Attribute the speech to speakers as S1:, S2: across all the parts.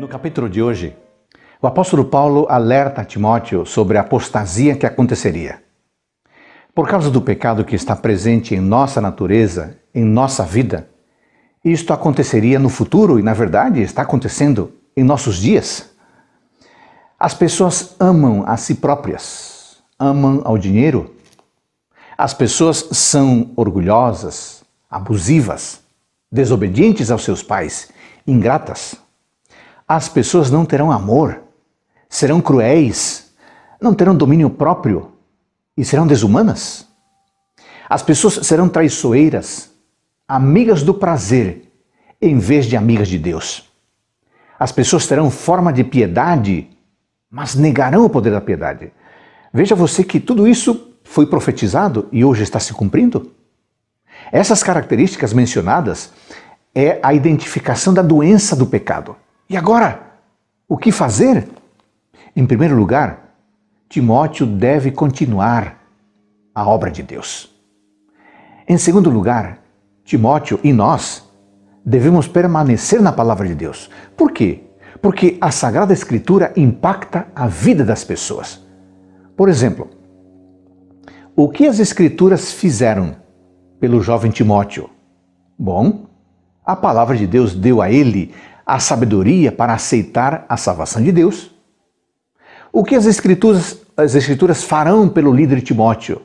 S1: No capítulo de hoje, o apóstolo Paulo alerta Timóteo sobre a apostasia que aconteceria. Por causa do pecado que está presente em nossa natureza, em nossa vida, isto aconteceria no futuro e, na verdade, está acontecendo em nossos dias. As pessoas amam a si próprias, amam ao dinheiro. As pessoas são orgulhosas, abusivas, desobedientes aos seus pais, ingratas. As pessoas não terão amor, serão cruéis, não terão domínio próprio e serão desumanas. As pessoas serão traiçoeiras, amigas do prazer, em vez de amigas de Deus. As pessoas terão forma de piedade, mas negarão o poder da piedade. Veja você que tudo isso foi profetizado e hoje está se cumprindo. Essas características mencionadas é a identificação da doença do pecado. E agora, o que fazer? Em primeiro lugar, Timóteo deve continuar a obra de Deus. Em segundo lugar, Timóteo e nós devemos permanecer na palavra de Deus. Por quê? Porque a Sagrada Escritura impacta a vida das pessoas. Por exemplo, o que as Escrituras fizeram pelo jovem Timóteo? Bom, a palavra de Deus deu a ele a sabedoria para aceitar a salvação de Deus. O que as escrituras, as escrituras farão pelo líder Timóteo?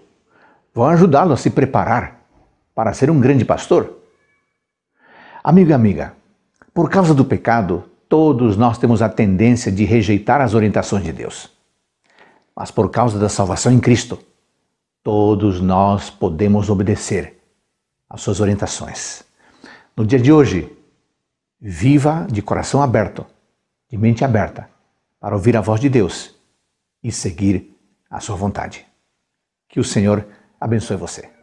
S1: Vão ajudá-lo a se preparar para ser um grande pastor? Amigo e amiga, por causa do pecado, todos nós temos a tendência de rejeitar as orientações de Deus. Mas por causa da salvação em Cristo, todos nós podemos obedecer às suas orientações. No dia de hoje, Viva de coração aberto, de mente aberta, para ouvir a voz de Deus e seguir a sua vontade. Que o Senhor abençoe você.